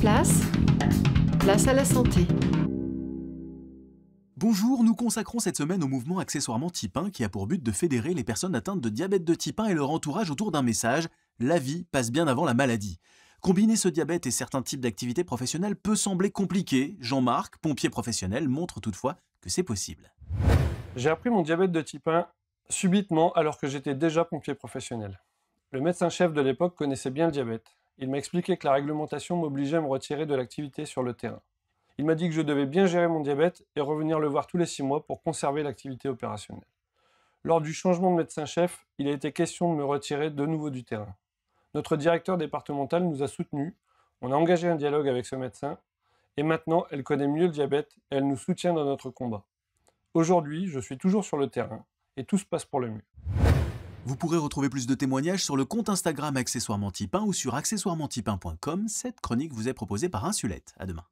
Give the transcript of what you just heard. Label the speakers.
Speaker 1: place, place à la santé. Bonjour, nous consacrons cette semaine au mouvement accessoirement type 1 qui a pour but de fédérer les personnes atteintes de diabète de type 1 et leur entourage autour d'un message La vie passe bien avant la maladie. Combiner ce diabète et certains types d'activités professionnelles peut sembler compliqué. Jean-Marc, pompier professionnel, montre toutefois
Speaker 2: que c'est possible. J'ai appris mon diabète de type 1 subitement alors que j'étais déjà pompier professionnel. Le médecin-chef de l'époque connaissait bien le diabète. Il m'a expliqué que la réglementation m'obligeait à me retirer de l'activité sur le terrain. Il m'a dit que je devais bien gérer mon diabète et revenir le voir tous les six mois pour conserver l'activité opérationnelle. Lors du changement de médecin-chef, il a été question de me retirer de nouveau du terrain. Notre directeur départemental nous a soutenus, on a engagé un dialogue avec ce médecin, et maintenant elle connaît mieux le diabète et elle nous soutient dans notre combat. Aujourd'hui, je suis toujours sur le terrain, et tout se passe pour le mieux.
Speaker 1: Vous pourrez retrouver plus de témoignages sur le compte Instagram Accessoirement Tipin ou sur accessoirementtype1.com. Cette chronique vous est proposée par Insulette. À demain.